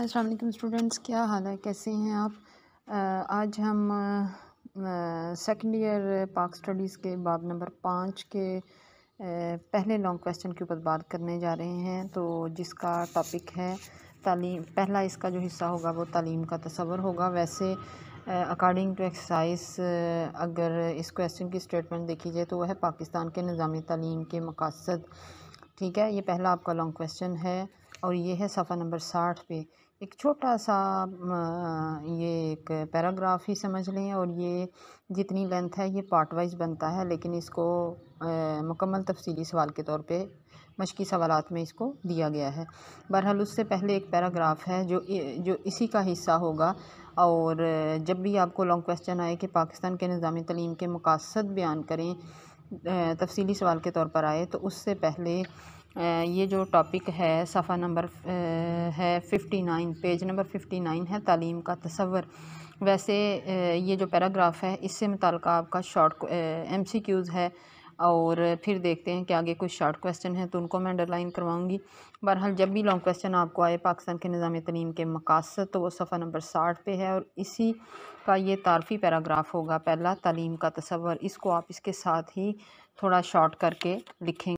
अस्सलाम वालेकुम स्टूडेंट्स क्या हाल है कैसे हैं आप आज हम सेकंड ईयर पाक स्टडीज़ के बाब नंबर पाँच के पहले लॉन्ग क्वेश्चन के ऊपर बात करने जा रहे हैं तो जिसका टॉपिक है तालीम पहला इसका जो हिस्सा होगा वो तालीम का तस्वर होगा वैसे अकॉर्डिंग टू एक्सरसाइज अगर इस क्वेश्चन की स्टेटमेंट देखी जाए तो वह है पाकिस्तान के निज़ाम तलीम के मकासद ठीक है ये पहला आपका लॉन्ग क्वेश्चन है और ये है सफ़ा नंबर साठ पे एक छोटा सा ये एक पैराग्राफ ही समझ लें और ये जितनी लेंथ है ये पार्ट वाइज बनता है लेकिन इसको मुकम्मल तफसीली सवाल के तौर पे मशकी सवाल में इसको दिया गया है बहरहाल उससे पहले एक पैराग्राफ है जो जो इसी का हिस्सा होगा और जब भी आपको लॉन्ग क्वेश्चन आए कि पाकिस्तान के निज़ाम तलीम के मकासद बयान करें तफसीली सवाल के तौर पर आए तो उससे पहले ये जो टॉपिक है सफ़ा नंबर है fifty nine page number fifty nine है तालीम का तस्वर वैसे ये जो पैराग्राफ है इससे मुतल आपका शॉर्ट एम सी क्यूज़ है और फिर देखते हैं कि आगे कुछ शॉर्ट क्वेश्चन हैं तो उनको मैं अंडरलाइन करवाऊँगी बहरहाल जब भी लॉन्ग क्वेश्चन आपको आए पाकिस्तान के निज़ाम तलीम के मकासद तो वो सफ़ा नंबर साठ पे है और इसी का ये तारफ़ी पैराग्राफ होगा पहला तलीम का तस्वर इसको आप इसके साथ ही थोड़ा शॉर्ट करके लिखेंगे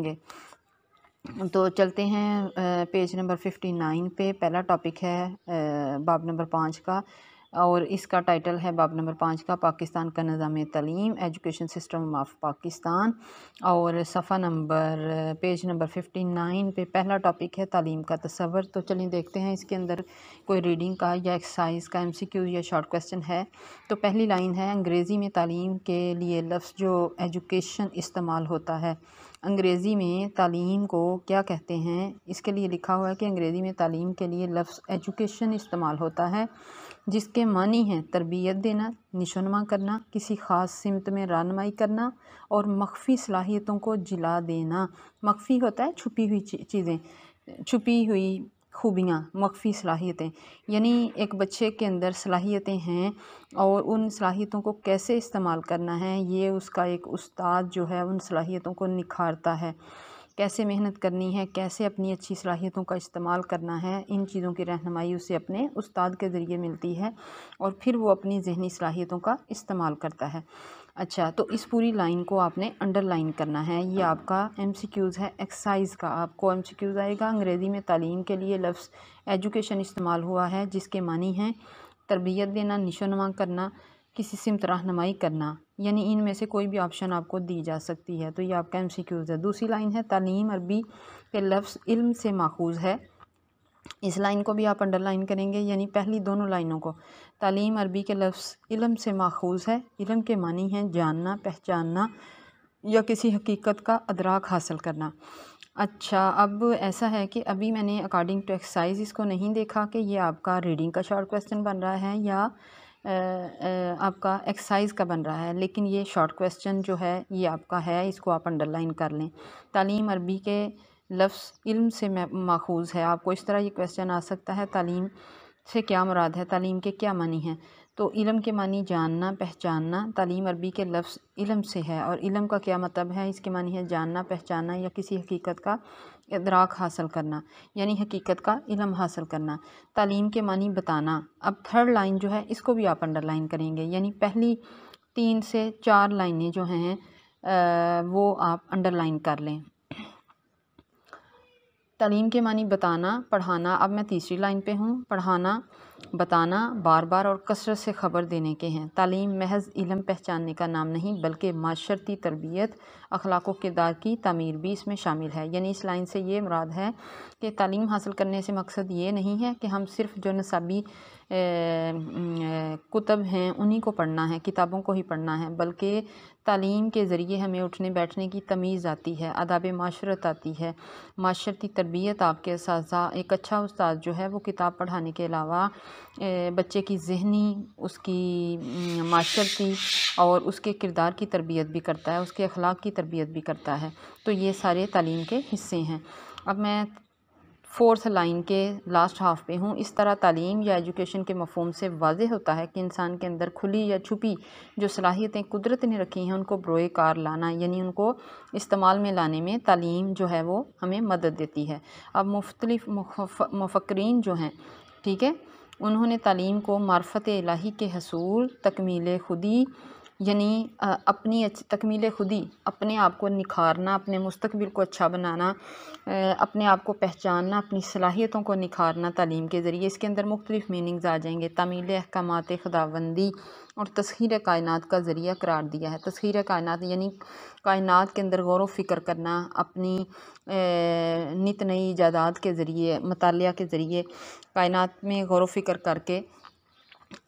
तो चलते हैं पेज नंबर फिफ्टी नाइन पे पहला टॉपिक है बाब नंबर पाँच का और इसका टाइटल है बाब नंबर पाँच का पाकिस्तान का निज़ाम तलीम एजुकेशन सिस्टम ऑफ पाकिस्तान और सफ़ा number page number fifty nine पे पहला टॉपिक है तालीम का तस्वर तो चलिए देखते हैं इसके अंदर कोई रीडिंग का या एक्सरसाइज का एम सी क्यू या शॉर्ट क्वेश्चन है तो पहली लाइन है अंग्रेज़ी में तालीम के लिए लफ्ज़ जो एजुकेशन इस्तेमाल होता है अंग्रेज़ी में तालीम को क्या कहते हैं इसके लिए लिखा हुआ है कि अंग्रेज़ी में तालीम के लिए लफ्ज़ एजुकेशन इस्तेमाल होता है जिसके मानी हैं तरबियत देना निशोनमा करना किसी ख़ास सिमत में रानमाई करना और मख्फी सलाहियतों को जिला देना मख्फी होता है छुपी हुई चीज़ें छुपी हुई खूबियाँ मख्फ़ी सलाहियतें यानी एक बच्चे के अंदर सलाहियतें हैं और उन सलाहियतों को कैसे इस्तेमाल करना है ये उसका एक उस्ताद जो है उन सलाहियतों को निखारता है कैसे मेहनत करनी है कैसे अपनी अच्छी सलाहियतों का इस्तेमाल करना है इन चीज़ों की रहनमाई उसे अपने उस्ताद के ज़रिए मिलती है और फिर वो अपनी जहनी सलाहियतों का इस्तेमाल करता है अच्छा तो इस पूरी लाइन को आपने अंडरलाइन करना है ये आपका एमसीक्यूज़ है एक्सरसाइज का आपको एमसीक्यूज़ आएगा अंग्रेज़ी में तालीम के लिए लफ्ज़ एजुकेशन इस्तेमाल हुआ है जिसके मानी हैं तरबियत देना निशोनमा करना किसी सिमत रहनमाई करना यानी इनमें से कोई भी ऑप्शन आपको दी जा सकती है तो ये आपका एम है दूसरी लाइन है तालीम अरबी के लफ्ज़ इल्म से माखूज़ है इस लाइन को भी आप अंडरलाइन करेंगे यानी पहली दोनों लाइनों को तालीम अरबी के लफ्ज़ इलम से माखूज है इलम के मानी हैं जानना पहचानना या किसी हकीकत का अदराक हासिल करना अच्छा अब ऐसा है कि अभी मैंने अकॉर्डिंग टू एक्सरसाइज इसको नहीं देखा कि ये आपका रीडिंग का शॉर्ट क्वेश्चन बन रहा है या आ, आ, आपका एक्सरसाइज का बन रहा है लेकिन ये शॉर्ट क्वेश्चन जो है ये आपका है इसको आप अंडरलाइन कर लें तालीम अरबी के लफ्ज़ इल्म से माखूज़ है आपको इस तरह ये क्वेश्चन आ सकता है तालीम से क्या मुराद है तालीम के क्या मानी हैं तो इलम के मानी जानना पहचानना तालीम अरबी के लफ्ज़ इलम से है और इलम का क्या मतलब है इसके मानी है जानना पहचानना या किसी हकीकत का इदराक हासिल करना यानी हकीकत का इलम हासिल करना तालीम के मानी बताना अब थर्ड लाइन जो है इसको भी आप अंडरलाइन करेंगे यानी पहली तीन से चार लाइनें जो हैं वो आप अंडरलाइन कर लें तलीम के मानी बताना पढ़ाना अब मैं तीसरी लाइन पे हूँ पढ़ाना बताना बार बार और कसरत से ख़बर देने के हैं तालीम महज इलम पहचानने का नाम नहीं बल्कि माशरती तरबियत अखलाक किरदार की तमीर भी इसमें शामिल है यानी इस लाइन से ये मुराद है कि तालीम हासिल करने से मकसद ये नहीं है कि हम सिर्फ जो नसाबी कुतब हैं उन्हीं को पढ़ना है किताबों को ही पढ़ना है बल्कि तालीम के ज़रिए हमें उठने बैठने की तमीज़ आती है अदाब माशरत आती है माशरती तरबियत आपके इस एक अच्छा उस्ताद जो है वो किताब पढ़ाने के अलावा बच्चे की जहनी उसकी माशरती और उसके किरदार की तरबियत भी करता है उसके अखलाक की तरबियत भी करता है तो ये सारे तालीम के हिस्से हैं अब मैं फोर्थ लाइन के लास्ट हाफ पे हूँ इस तरह तालीम या एजुकेशन के मफहम से वाज होता है कि इंसान के अंदर खुली या छुपी जो सलाहियतें कुदरत ने रखी हैं उनको ब्रोए कार लाना यानी उनको इस्तेमाल में लाने में तालीम जो है वो हमें मदद देती है अब मुख्तलिफ मफक्रीन जो हैं ठीक है उन्होंने तालीम को मार्फत लाही के हसूल तकमील खुदी यानी अपनी तकमील खुदी अपने आप को निखारना अपने मुस्तबिल को अच्छा बनाना अपने आप को पहचानना अपनी सलाहियतों को निखारना तालीम के ज़रिए इसके अंदर मुख्तलिफ़ मीनिंग्स आ जाएंगे तमील अहकाम खुदाबंदी और तस्खीर कायनत का ज़रिया करार दिया है तस्खीर कायनत यानी कायनत के अंदर गौर व करना अपनी नित नई ईजादात के ज़रिए मतलब के ज़रिए कायनत में गौर व फिक्र करके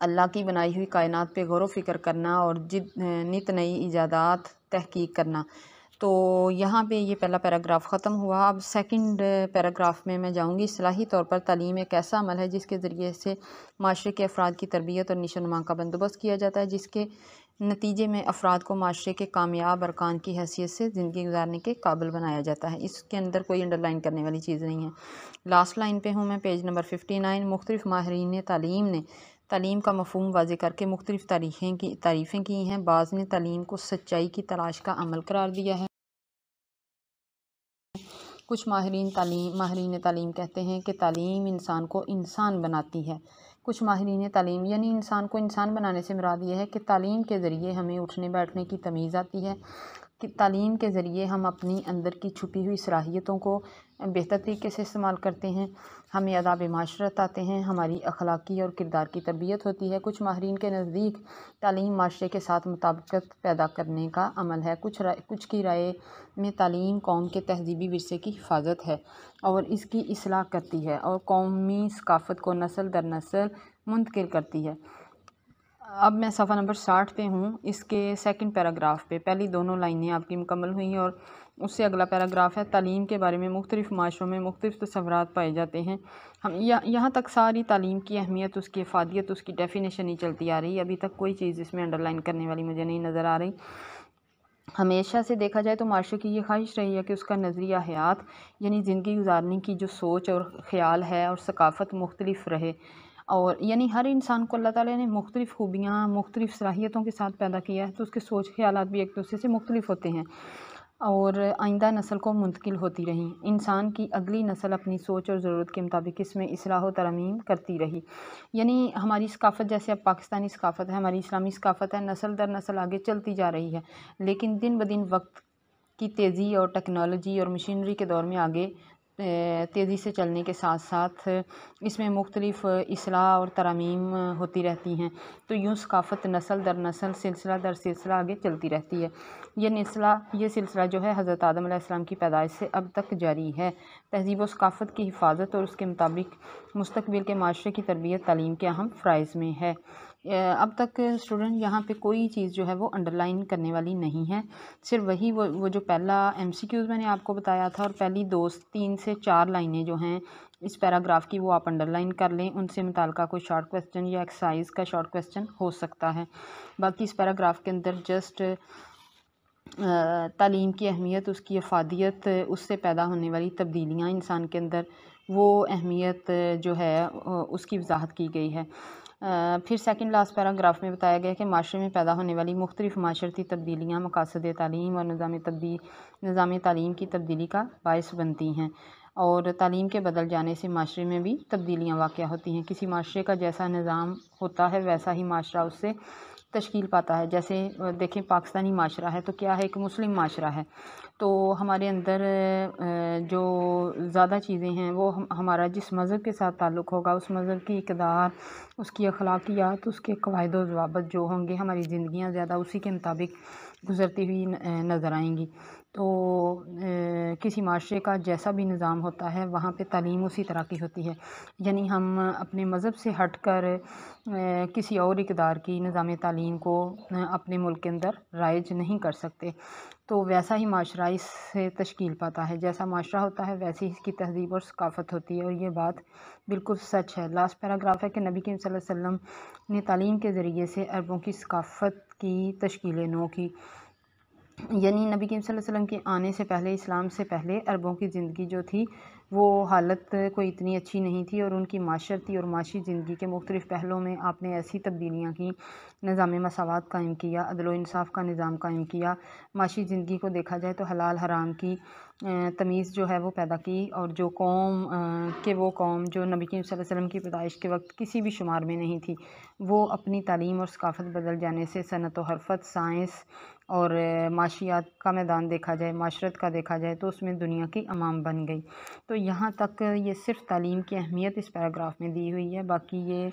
अल्लाह की बनाई हुई कायनात पे गौर फिक्र करना और जिद नित नई इजादात तहकीक करना तो यहाँ पे ये पहला पैराग्राफ ख़त्म हुआ अब सेकंड पैराग्राफ में मैं जाऊँगी सलाही तौर पर तालीम एक ऐसा अमल है जिसके ज़रिए से माशरे के अफराद की तरबियत और नुमा का बंदोबस्त किया जाता है जिसके नतीजे में अफराद को माशरे के कामयाब अरकान की हैसियत से ज़िंदगी गुजारने के काबिल बनाया जाता है इसके अंदर कोई अंडरलाइन करने वाली चीज़ नहीं है लास्ट लाइन पे हूँ मैं पेज नंबर फिफ्टी नाइन मुख्तफ माहरीन तालीम ने तलीम का मफहम वाज करके मुख्तलिफ़ तारीखें की तारीफ़ें की हैं बाज़ ने तलीम को सच्चाई की तलाश का अमल करार दिया है कुछ माहरीन तलीम माहरीन तलीम कहते हैं कि तालीम इंसान को इंसान बनाती है कुछ माहरीन तालीम यानी इंसान को इंसान बनाने से मरा दिया है कि तालीम के ज़रिए हमें उठने बैठने की तमीज़ आती है कि तालीम के ज़रिए हम अपनी अंदर की छुपी हुई सलाहियतों को बेहतर तरीके से इस्तेमाल करते हैं हम आदाब माशरत आते हैं हमारी अखलाक़ी और किरदार की तरबियत होती है कुछ माहरीन के नज़दीक तालीम माशरे के साथ मुताबिकत पैदा करने का अमल है कुछ राय कुछ की राय में तालीम कौम के तहजीबी वरसे की हिफाजत है और इसकी असलाह करती है और कौमी सकाफ़त को नस्ल दर नसल मुंतकिल करती है अब मैं सफ़ा नंबर साठ पे हूँ इसके सेकंड पैराग्राफ पे पहली दोनों लाइनें आपकी मुकम्मल हुई और उससे अगला पैराग्राफ है तालीम के बारे में मुख्तलिफ़ माशरों में मुख्तफ तस्वरत पाए जाते हैं हम यह यहाँ तक सारी तालीम की अहमियत उसकी अफादियत उसकी डेफिनेशन ही चलती आ रही है अभी तक कोई चीज़ इसमें अंडरलाइन करने वाली मुझे नहीं नज़र आ रही हमेशा से देखा जाए तो माशरे की ये ख्वाहिश रही है कि उसका नज़रिया हयात यानी ज़िंदगी गुजारने की जो सोच और ख्याल है और सकाफ़त मुख्तलिफ रहे और यानी हर इंसान को अल्लाह ताला ने मुख्तलिफ़ खूबियाँ मुख्तलिफ़ सलाहियतों के साथ पैदा किया है तो उसके सोच ख्याल भी एक दूसरे से मुख्तलिफ होते हैं और आइंदा नस्ल को मुंतकिल होती रही इंसान की अगली नस्ल अपनी सोच और ज़रूरत के मुताबिक इसमें असलाह तरमीम करती रही यानी हमारी सकाफ़त जैसे अब पाकिस्तानी सकाफ़त है हमारी इस्लामी सकाफ़त है नस्ल दर नस्ल आगे चलती जा रही है लेकिन दिन ब दिन वक्त की तेज़ी और टेक्नोलॉजी और मशीनरी के दौर में आगे तेज़ी से चलने के साथ साथ इसमें मुख्तलिफ़ असलाह और तरामीम होती रहती हैं तो यूँ सकाफ़त नसल दर नसल सिलसिला दर सिलसिला आगे चलती रहती है यह नसला ये सिलसिला जो है हज़रत आदम आसमाम की पैदाइश से अब तक जारी है तहजीब व सकाफ़त की हिफाजत और उसके मुताबिक मुस्तबिल के माशरे की तरबियत तलीम के अहम फ़्राइज़ में है अब तक स्टूडेंट यहाँ पे कोई चीज़ जो है वो अंडरलाइन करने वाली नहीं है सिर्फ वही वो वो जो पहला एम मैंने आपको बताया था और पहली दो तीन से चार लाइनें जो हैं इस पैराग्राफ की वो आप अंडरलाइन कर लें उनसे मुतल कोई शॉर्ट क्वेश्चन या एक्सरसाइज का शॉर्ट क्वेश्चन हो सकता है बाकी इस पैराग्राफ के अंदर जस्ट तालीम की अहमियत उसकी अफादियत उससे पैदा होने वाली तब्दीलियाँ इंसान के अंदर वो अहमियत जो है उसकी वजाहत की गई है फिर सेकंड लास्ट पैराग्राफ में बताया गया कि माशरे में पैदा होने वाली मुख्तलिफ माशरती तब्दीलियाँ मकासद तालीम और निज़ाम तब्दी निज़ाम तलीम की तब्दीली का बायस बनती हैं और तालीम के बदल जाने से माशरे में भी तब्दीलियाँ वाक़ होती हैं किसी माशरे का जैसा निज़ाम होता है वैसा ही माशरा उससे तश्कील पाता है जैसे देखें पाकिस्तानी माशरा है तो क्या है एक मुस्लिम माशरा है तो हमारे अंदर जो ज़्यादा चीज़ें हैं वो हम हमारा जिस मज़हब के साथ ताल्लुक़ होगा उस मज़हब की इकदार उसकी अखलाकियात उसके कवायद जवाबत जो होंगे हमारी ज़िंदियाँ ज़्यादा उसी के मुताबिक गुज़रती हुई नज़र आएँगी तो किसी माशरे का जैसा भी निज़ाम होता है वहाँ पे तालीम उसी तरह की होती है यानी हम अपने मज़हब से हट कर किसी और इकदार की निज़ाम तालीम को अपने मुल्क के अंदर राइज नहीं कर सकते तो वैसा ही माशरा इससे तश्कील पाता है जैसा माशरा होता है वैसी इसकी तहजीब और सकाफ़त होती है और ये बात बिल्कुल सच है लास्ट पैराग्राफ है कि नबी अलैहि वसल्लम ने तालीम के ज़रिए से अरबों की सकाफ़त की तश्कील नो की यानी नबी करीम वसल्लम के आने से पहले इस्लाम से पहले अरबों की ज़िंदगी जो थी वो हालत कोई इतनी अच्छी नहीं थी और उनकी माशरती और माशी ज़िंदगी के मुख्तलिफ़ पहलों में आपने ऐसी तब्दीलियाँ की निज़ाम मसावत कायम किया अदल इंसाफ का निज़ाम कायम किया माशी ज़िंदगी को देखा जाए तो हलाल हराम की तमीज़ जो है वो पैदा की और जो कौम के वो कौम जो नबी करीम वसल्लम की पैदाइश के वक्त किसी भी शुमार में नहीं थी वो अपनी तालीम और सकाफ़त बदल जाने से सनत व हरफत साइंस और माशियात का मैदान देखा जाए माशरत का देखा जाए तो उसमें दुनिया की अमाम बन गई तो यहाँ तक ये सिर्फ तालीम की अहमियत इस पैराग्राफ में दी हुई है बाकी ये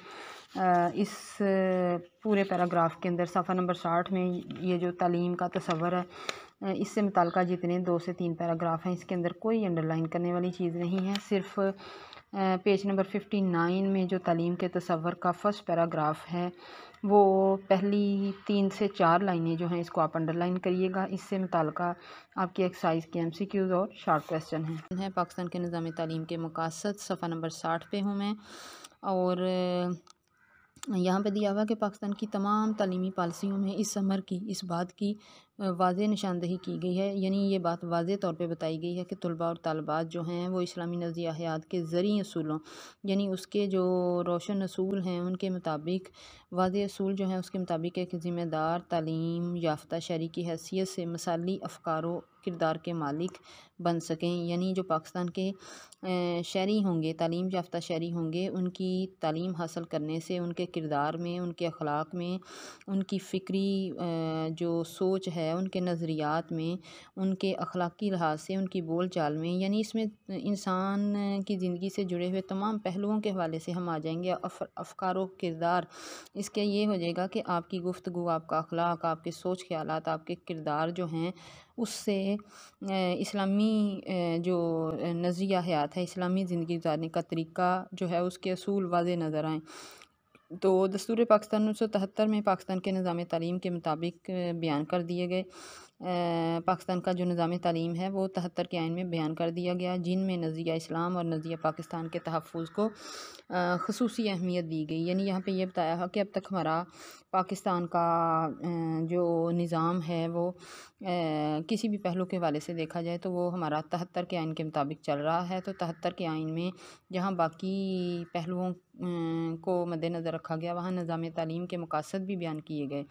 इस पूरे पैराग्राफ के अंदर सफ़ा नंबर साठ में ये जो तालीम का तस्वर है इससे मुतल जितने दो से तीन पैराग्राफ हैं इसके अंदर कोई अंडरलाइन करने वाली चीज़ नहीं है सिर्फ़ पेज नंबर फिफ्टी नाइन में जो तलीम के तस्वर का फ़र्स्ट पैराग्राफ है वो पहली तीन से चार लाइनें जो हैं इसको आप अंडरलाइन करिएगा इससे मुतल आपकी एक्साइज के एम सी क्यूज़ और शार्ट क्वेश्चन हैं है पाकिस्तान के निज़ाम तलीम के मकासद सफ़ा नंबर साठ पे हूँ मैं और यहाँ पे दिया हुआ कि पाकिस्तान की तमाम तलीमी पॉलिसियों में इस समर की इस बात की वाज निशानदही की गई है यानी ये बात वाज तौर पर बताई गई है कि तलबा और तलबात जो हैं वो इस्लामी हयात के ज़रिए असूलों यानी उसके जो रोशन असूल हैं उनके मुताबिक वाज असूल जो हैं उसके मुताबिक एक ज़िम्मेदार तालीम याफ्ता शहरी की हैसियत से मसाली अफकारों किरदार के मालिक बन सकें यानी जो पाकिस्तान के शहरी होंगे तालीम याफ्ता शहरी होंगे उनकी तालीम हासिल करने से उनके किरदार में उनके अखलाक में उनकी फ़िक्री जो सोच है है उनके नज़रियात में उनके अखलाक़ी लिहाज से उनकी बोल चाल में यानी इसमें इंसान की ज़िंदगी से जुड़े हुए तमाम पहलुओं के हवाले से हम आ जाएंगे अफकार किरदार इसके ये हो जाएगा कि आपकी गुफ्तु आपका अखलाक आपके सोच ख्याल आपके किरदार जो हैं उससे इस्लामी जो नज़रिया हयात है इस्लामी ज़िंदगी गुजारने का तरीका जो है उसके असूल वाज नज़र आएँ तो दस्तूर पाकिस्तान उन्नीस सौ तिहत्तर में पाकिस्तान के निज़ाम तलीम के मुताबिक बयान कर दिए गए पाकिस्तान का जो निज़ाम तलीम है वो तहत्तर के आइन में बयान कर दिया गया जिनमें नज़रिया इस्लाम और नज़रिया पाकिस्तान के तहफ़ को खसूस अहमियत दी गई यानी यहाँ पर यह बताया कि अब तक हमारा पाकिस्तान का जो निज़ाम है वो किसी भी पहलू के हवाले से देखा जाए तो वो हमारा तहत्तर के आयन के मुताबिक चल रहा है तो तहत्तर के आयन में जहाँ बाकी पहलुओं को मद्दनज़र रखा गया वहाँ निज़ाम तलीम के मकासद भी बयान किए गए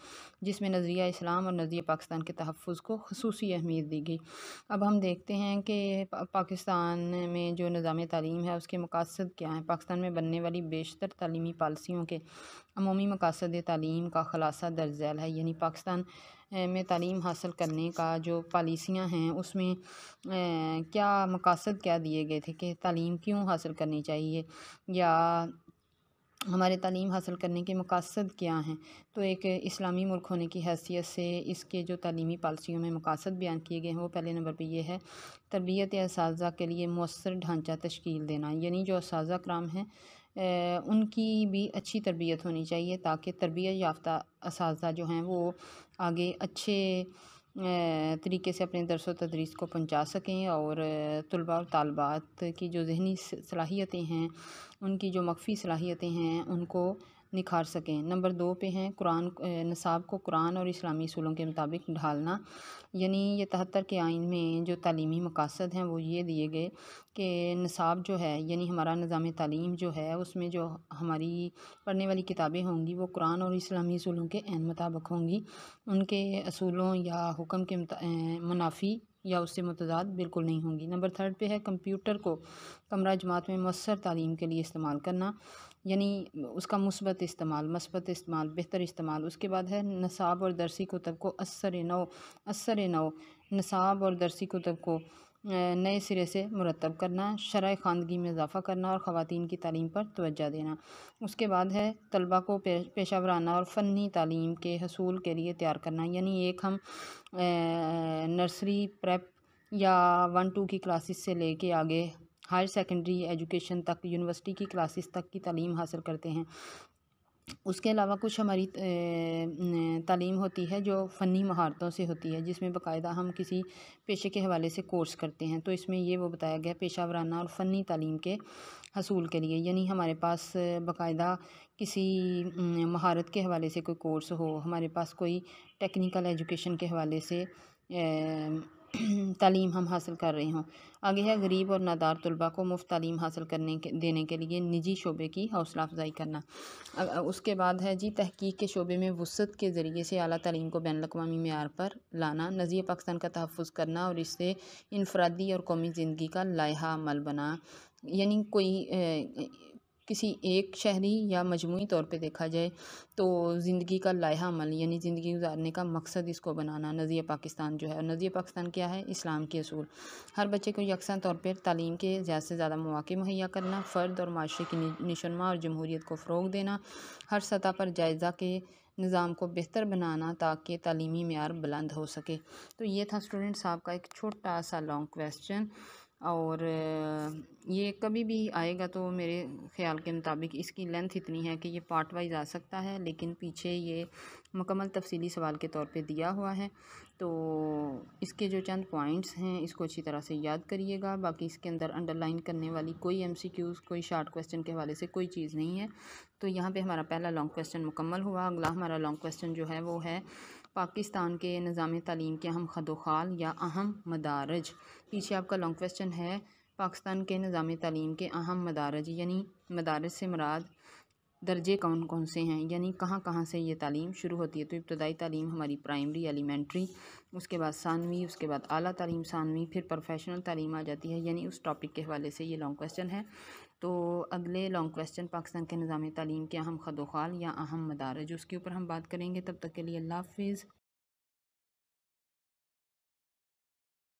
जिसमें नज़रिया इस्लाम और नज़रिया पाकिस्तान के तहफ़ उसको खसूस अहमियत दी गई अब हम देखते हैं कि पाकिस्तान में जो निज़ाम तलीम है उसके मकासद क्या हैं पाकिस्तान में बनने वाली बेशतर तलीमी पॉलिसियों के अमूमी मकासद तलीम का खलासा दर्ज झैल है यानी पाकिस्तान में तालीम हासिल करने का जो पॉलिसियाँ हैं उसमें ए, क्या मकासद क्या दिए गए थे कि तालीम क्यों हासिल करनी चाहिए या हमारे तालीम हासिल करने के मकासद क्या हैं तो एक इस्लामी मुल्क होने की हैसियत से इसके जो तलीमी पॉलिसियों में मकासद बयान किए गए हैं वो पहले नंबर पर यह है तरबियत इस के लिए मौसर ढांचा तश्कील देना यानी जो इस कराम हैं उनकी भी अच्छी तरबियत होनी चाहिए ताकि तरबियत याफ्ता इस जो हैं वो आगे अच्छे तरीके से अपने दरस व तदरीस को पहुँचा सकें और तलबा और तलबात की जो जहनी सलाहियतें हैं उनकी जो मख्फ़ी सलाहियतें हैं उनको निखार सकें नंबर दो पे हैं कुरान नसाब को कुरान और इस्लामी असूलों के मुताबिक ढालना यानी ये तहत्तर के आइन में जो तलीमी मकासद हैं वो ये दिए गए कि नसाब जो है यानी हमारा निज़ाम तलीम जो है उसमें जो हमारी पढ़ने वाली किताबें होंगी वो कुरान और इस्लामी असूलों के अन मुताबक़ होंगी उनके असूलों या हुक्म के मुनाफी या उससे मतदाद बिल्कुल नहीं होंगी नंबर थर्ड पे है कंप्यूटर को कमरा जमात में मौसर तालीम के लिए इस्तेमाल करना यानी उसका मुस्बत इस्तेमाल मस्बत इस्तेमाल बेहतर इस्तेमाल उसके बाद है नसाब और दरसी कुतब को असर नौ असर नौ नसाब और दरसी कुतब को नए सिरे से मुरतब करना शरह खानगी में इजाफ़ा करना और ख़वान की तालीम पर तोज्जा देना उसके बाद है तलबा को पेशा वराना और फ़नी तलीम के हसूल के लिए तैयार करना यानी एक हम नर्सरी प्रेप या वन टू की क्लासेस से लेके आगे हायर सेकेंडरी एजुकेशन तक यूनिवर्सिटी की क्लासेस तक की तलीम हासिल करते हैं उसके अलावा कुछ हमारी तालीम होती है जो फ़नी महारतों से होती है जिसमें बाकायदा हम किसी पेशे के हवाले से कोर्स करते हैं तो इसमें ये वो बताया गया पेशा वराना और फ़नी तालीम के हसूल के लिए यानी हमारे पास बाकायदा किसी महारत के हवाले से कोई कोर्स हो हमारे पास कोई टेक्निकल एजुकेशन के हवाले से तालीम हम हासिल कर रहे हों आगे है गरीब और नादार तलबा को मुफ्त तालीम हासिल करने के देने के लिए निजी शोबे की हौसला अफजाई करना उसके बाद है जी तहकीक के शोबे में वसत के ज़रिए से अली तलीम को बैन अवी मैार पर लाना नज़ीर पाकिस्तान का तहफ़ करना और इससे इनफरादी और कौमी ज़िंदगी का लाहा अमल बना यानी कोई किसी एक शहरी या मजमू तौर पर देखा जाए तो ज़िंदगी का लाहा अमल यानी ज़िंदगी गुजारने का मकसद इसको बनाना नज़ी पाकिस्तान जो है और पाकिस्तान क्या है इस्लाम के असूल हर बच्चे को यकसा तौर पर तालीम के ज़्यादा से ज़्यादा मौाक़े मुहैया करना फ़र्द और माशरे की निशनमा और जमहूरीत को फ़रोग देना हर सतह पर जायज़ा के निज़ाम को बेहतर बनाना ताकि तलीमी मैार बुलंद हो सके तो ये था स्टूडेंट्स आपका एक छोटा सा लॉन्ग क्वेश्चन और ये कभी भी आएगा तो मेरे ख़्याल के मुताबिक इसकी लेंथ इतनी है कि ये पार्ट वाइज आ सकता है लेकिन पीछे ये मुकमल तफसीली सवाल के तौर पे दिया हुआ है तो इसके जो चंद पॉइंट्स हैं इसको अच्छी तरह से याद करिएगा बाकी इसके अंदर अंडरलाइन करने वाली कोई एम सी क्यूज़ कोई शार्ट क्वेश्चन के हवाले से कोई चीज़ नहीं है तो यहाँ पर हमारा पहला लॉन्ग क्वेश्चन मुकम्मल हुआ अगला हमारा लॉन्ग क्वेश्चन जो है वो है पाकिस्तान के निज़ाम तलीम के अहम खदोखाल या अहम मदारज पीछे आपका लॉन्ग क्वेश्चन है पाकिस्तान के निज़ाम तलीम के अहम मदारज यानी मदारज से मराद दर्जे कौन कौन से हैं यानी कहाँ कहाँ से ये तालीम शुरू होती है तो इब्तदाई तालीम हमारी प्राइमरी एलिमेंट्री उसके बाद सानवी उसके बाद अली तलीम सानवी फिर प्रोफेशनल तालीम आ जाती है यानी उस टॉपिक के हवाले से ये लॉन्ग क्वेश्चन है तो अगले लॉन्ग क्वेश्चन पाकिस्तान के निज़ाम तलीम के अहम खदोखाल या अहम मदारज उसके ऊपर हम बात करेंगे तब तक के लिए अल्लाह हाफिज़